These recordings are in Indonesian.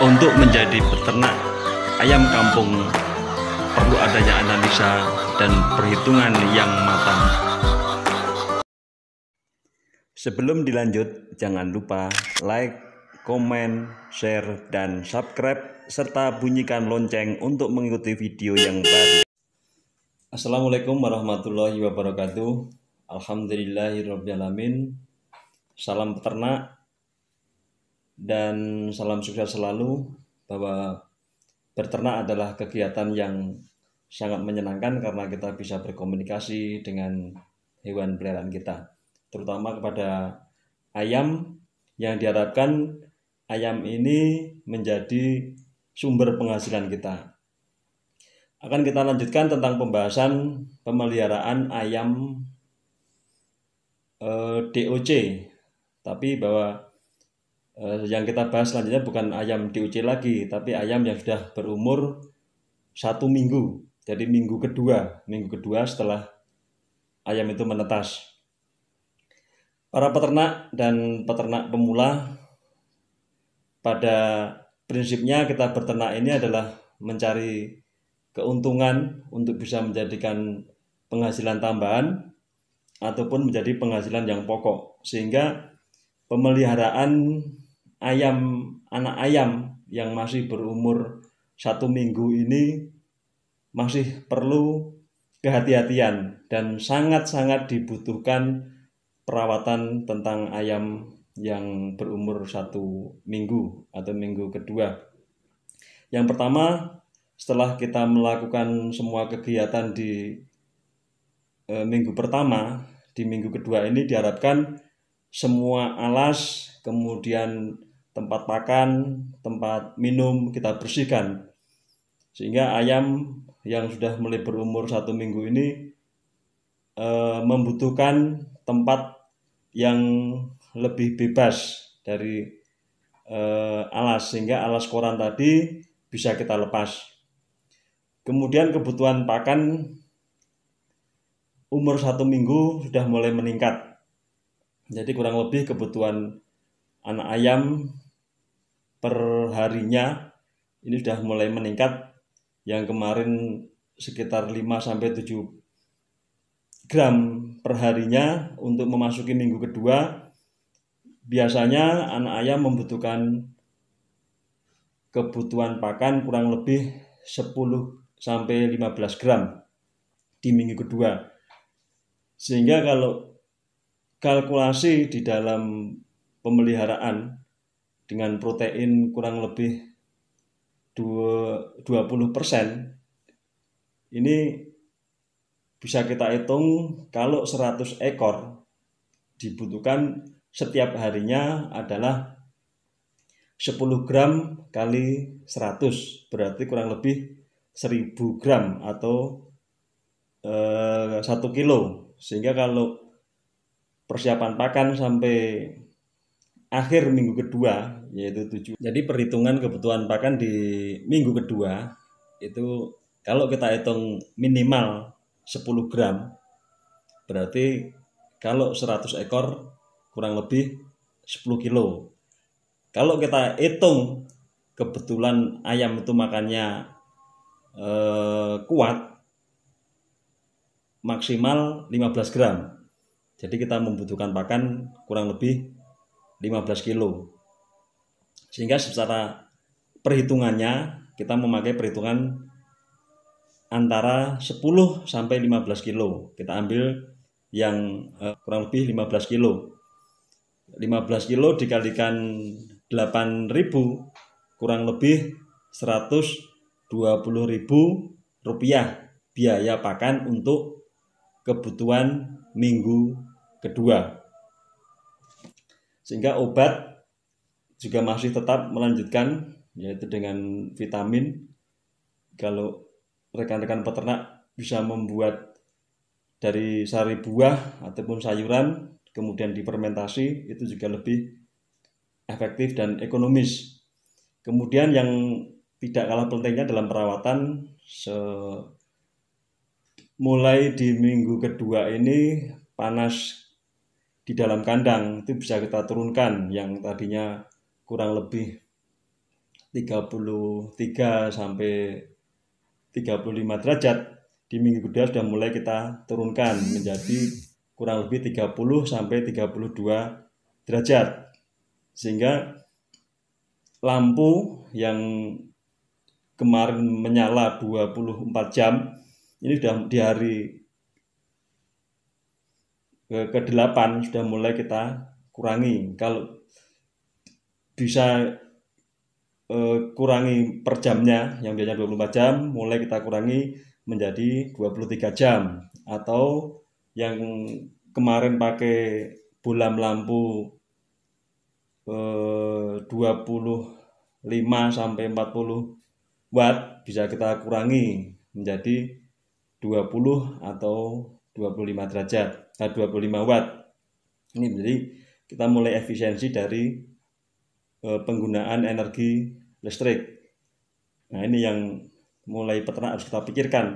untuk menjadi peternak ayam kampung perlu adanya analisa dan perhitungan yang matang. Sebelum dilanjut, jangan lupa like, komen, share, dan subscribe, serta bunyikan lonceng untuk mengikuti video yang baru. Assalamualaikum warahmatullahi wabarakatuh. Alhamdulillahirrahmanirrahim. Salam peternak, dan salam sukses selalu bahwa berternak adalah kegiatan yang sangat menyenangkan karena kita bisa berkomunikasi dengan hewan peliharaan kita, terutama kepada ayam yang diharapkan ayam ini menjadi sumber penghasilan kita. Akan kita lanjutkan tentang pembahasan pemeliharaan ayam eh, DOC, tapi bahwa Eh, yang kita bahas selanjutnya bukan ayam diuji lagi, tapi ayam yang sudah berumur satu minggu. Jadi minggu kedua, minggu kedua setelah ayam itu menetas. Para peternak dan peternak pemula pada prinsipnya kita berternak ini adalah mencari keuntungan untuk bisa menjadikan penghasilan tambahan ataupun menjadi penghasilan yang pokok sehingga pemeliharaan ayam anak ayam yang masih berumur satu minggu ini masih perlu kehati-hatian dan sangat-sangat dibutuhkan perawatan tentang ayam yang berumur satu minggu atau minggu kedua. Yang pertama, setelah kita melakukan semua kegiatan di e, minggu pertama, di minggu kedua ini diharapkan semua alas, kemudian tempat pakan, tempat minum kita bersihkan. Sehingga ayam yang sudah mulai berumur satu minggu ini e, membutuhkan tempat yang lebih bebas dari e, alas sehingga alas koran tadi bisa kita lepas. Kemudian kebutuhan pakan umur satu minggu sudah mulai meningkat. Jadi kurang lebih kebutuhan anak ayam perharinya ini sudah mulai meningkat yang kemarin sekitar 5 sampai 7 gram perharinya untuk memasuki minggu kedua biasanya anak ayam membutuhkan kebutuhan pakan kurang lebih 10 sampai 15 gram di minggu kedua. Sehingga kalau kalkulasi di dalam pemeliharaan dengan protein kurang lebih 20% ini bisa kita hitung kalau 100 ekor dibutuhkan setiap harinya adalah 10 gram kali 100 berarti kurang lebih 1000 gram atau eh, 1 kilo sehingga kalau persiapan pakan sampai akhir minggu kedua yaitu 7. Jadi perhitungan kebutuhan pakan di minggu kedua itu kalau kita hitung minimal 10 gram berarti kalau 100 ekor kurang lebih 10 kilo. Kalau kita hitung kebetulan ayam itu makannya eh, kuat maksimal 15 gram. Jadi kita membutuhkan pakan kurang lebih 15 kilo. Sehingga secara perhitungannya kita memakai perhitungan antara 10 sampai 15 kilo. Kita ambil yang eh, kurang lebih 15 kilo. 15 kilo dikalikan 8.000 kurang lebih 120.000 rupiah biaya pakan untuk kebutuhan minggu kedua. Sehingga obat juga masih tetap melanjutkan yaitu dengan vitamin kalau rekan-rekan peternak bisa membuat dari sari buah ataupun sayuran kemudian difermentasi itu juga lebih efektif dan ekonomis. Kemudian yang tidak kalah pentingnya dalam perawatan se mulai di minggu kedua ini panas di dalam kandang itu bisa kita turunkan yang tadinya kurang lebih 33 sampai 35 derajat di minggu kedua sudah mulai kita turunkan menjadi kurang lebih 30 sampai 32 derajat sehingga lampu yang kemarin menyala 24 jam ini sudah di hari ke-8 sudah mulai kita kurangi kalau bisa uh, kurangi per jamnya yang biasanya 24 jam mulai kita kurangi menjadi 23 jam atau yang kemarin pakai bulan lampu eh, 25 sampai 40 watt bisa kita kurangi menjadi 20 atau 25 derajat, nah eh, 25 watt. Ini jadi kita mulai efisiensi dari Eh, penggunaan energi listrik. Nah ini yang mulai peternak harus kita pikirkan.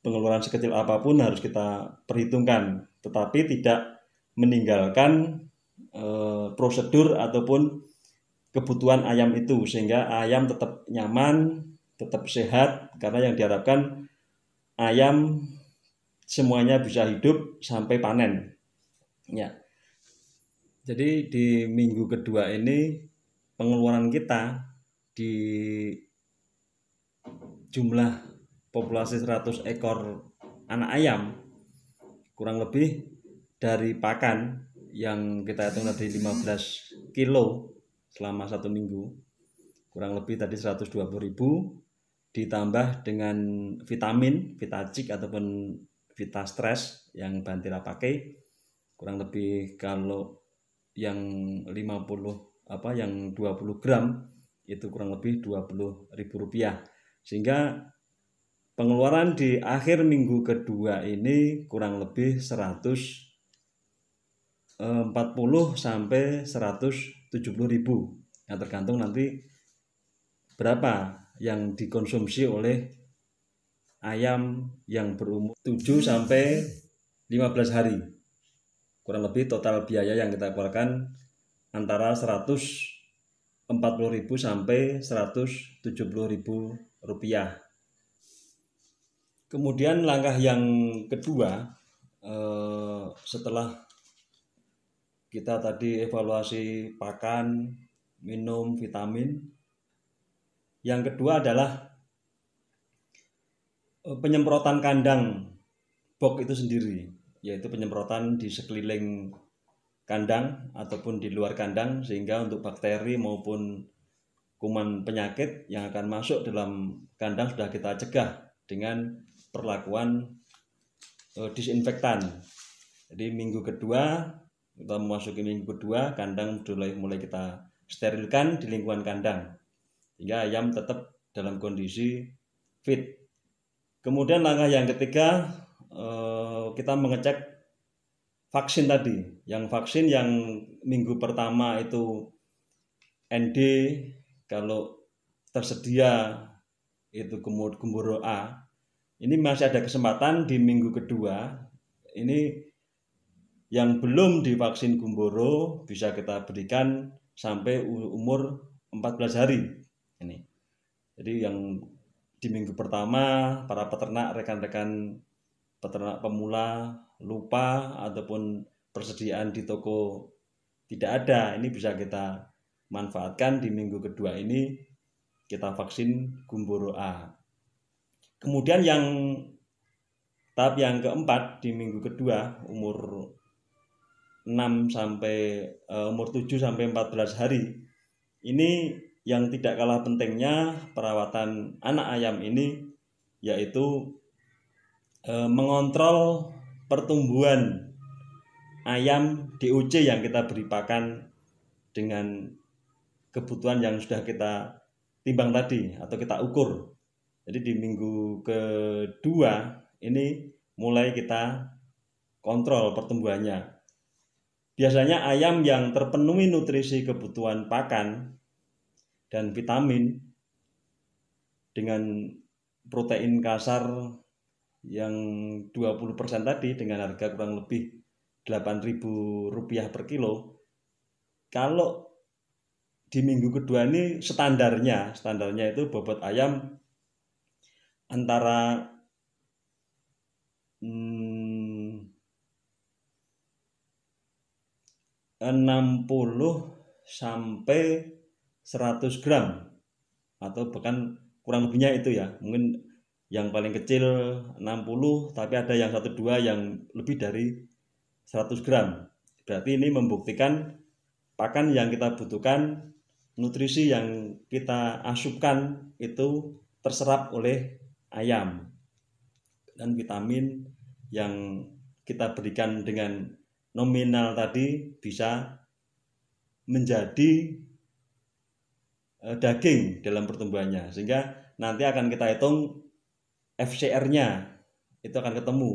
Pengeluaran sekecil apapun harus kita perhitungkan, tetapi tidak meninggalkan e, prosedur ataupun kebutuhan ayam itu sehingga ayam tetap nyaman, tetap sehat karena yang diharapkan ayam semuanya bisa hidup sampai panen. Ya. Jadi di minggu kedua ini pengeluaran kita di jumlah populasi 100 ekor anak ayam kurang lebih dari pakan yang kita hitung tadi 15 kilo selama satu minggu kurang lebih tadi 120 ribu ditambah dengan vitamin vitacik ataupun vita stress yang bantila pakai kurang lebih kalau yang 50 apa yang 20 gram itu kurang lebih 20 ribu rupiah sehingga pengeluaran di akhir minggu kedua ini kurang lebih 140 eh, sampai 170 ribu nah, tergantung nanti berapa yang dikonsumsi oleh ayam yang berumur 7 sampai 15 hari kurang lebih total biaya yang kita keluarkan antara 140.000 sampai 170.000 rupiah. Kemudian langkah yang kedua eh, setelah kita tadi evaluasi pakan, minum vitamin. Yang kedua adalah eh, penyemprotan kandang bok itu sendiri, yaitu penyemprotan di sekeliling kandang ataupun di luar kandang sehingga untuk bakteri maupun kuman penyakit yang akan masuk dalam kandang sudah kita cegah dengan perlakuan uh, disinfektan. Jadi minggu kedua kita memasuki minggu kedua kandang mulai mulai kita sterilkan di lingkungan kandang sehingga ayam tetap dalam kondisi fit. Kemudian langkah yang ketiga uh, kita mengecek vaksin tadi, yang vaksin yang minggu pertama itu ND kalau tersedia itu gemboro A. Ini masih ada kesempatan di minggu kedua. Ini yang belum divaksin gumboro bisa kita berikan sampai umur 14 hari. Ini. Jadi yang di minggu pertama para peternak rekan-rekan peternak pemula lupa ataupun persediaan di toko tidak ada ini bisa kita manfaatkan di minggu kedua ini kita vaksin gumboro A kemudian yang tahap yang keempat di minggu kedua umur 6 sampai uh, umur 7 sampai 14 hari ini yang tidak kalah pentingnya perawatan anak ayam ini yaitu e, mengontrol pertumbuhan ayam DOC yang kita beri pakan dengan kebutuhan yang sudah kita timbang tadi atau kita ukur. Jadi di minggu kedua ini mulai kita kontrol pertumbuhannya. Biasanya ayam yang terpenuhi nutrisi kebutuhan pakan dan vitamin dengan protein kasar yang 20% tadi dengan harga kurang lebih 8.000 rupiah per kilo kalau di minggu kedua ini standarnya standarnya itu bobot ayam antara hmm, enam puluh sampai 100 gram atau bahkan kurang lebihnya itu ya mungkin yang paling kecil 60 tapi ada yang satu dua yang lebih dari 100 gram berarti ini membuktikan pakan yang kita butuhkan nutrisi yang kita asupkan itu terserap oleh ayam dan vitamin yang kita berikan dengan nominal tadi bisa menjadi eh, daging dalam pertumbuhannya sehingga nanti akan kita hitung FCR-nya itu akan ketemu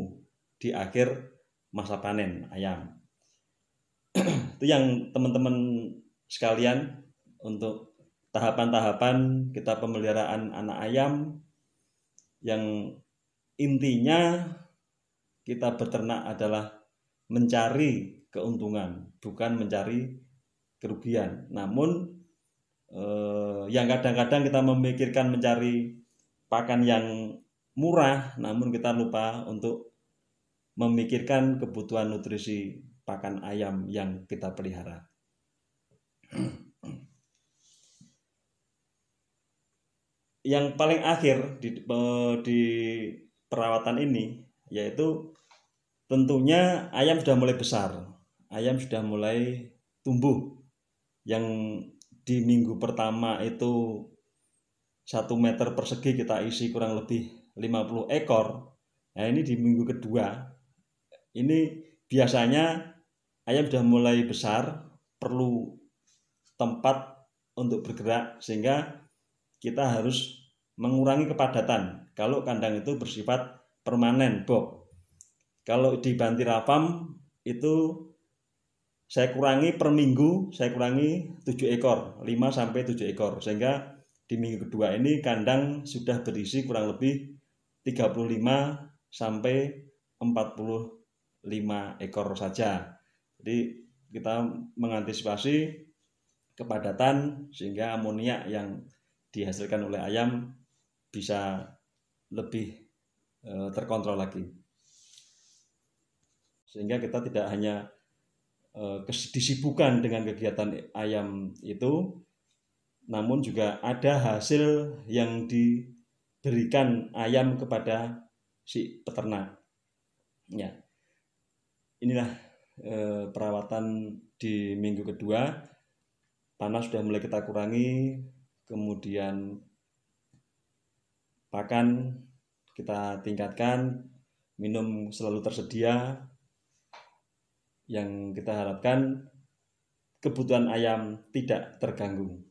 di akhir masa panen ayam. itu yang teman-teman sekalian untuk tahapan-tahapan kita pemeliharaan anak ayam yang intinya kita beternak adalah mencari keuntungan bukan mencari kerugian. Namun eh, yang kadang-kadang kita memikirkan mencari pakan yang murah, namun kita lupa untuk memikirkan kebutuhan nutrisi pakan ayam yang kita pelihara. yang paling akhir di, di perawatan ini yaitu tentunya ayam sudah mulai besar, ayam sudah mulai tumbuh. Yang di minggu pertama itu satu meter persegi kita isi kurang lebih 50 ekor. Nah, ini di minggu kedua. Ini biasanya ayam sudah mulai besar, perlu tempat untuk bergerak sehingga kita harus mengurangi kepadatan. Kalau kandang itu bersifat permanen, Bob. Kalau di Banti itu saya kurangi per minggu, saya kurangi 7 ekor, 5 sampai 7 ekor. Sehingga di minggu kedua ini kandang sudah berisi kurang lebih 35 sampai 45 ekor saja. Jadi kita mengantisipasi kepadatan sehingga amonia yang dihasilkan oleh ayam bisa lebih e, terkontrol lagi. Sehingga kita tidak hanya e, disibukan dengan kegiatan ayam itu, namun juga ada hasil yang di berikan ayam kepada si peternak. Ya. Inilah e, perawatan di minggu kedua. Panas sudah mulai kita kurangi, kemudian pakan kita tingkatkan, minum selalu tersedia. Yang kita harapkan kebutuhan ayam tidak terganggu.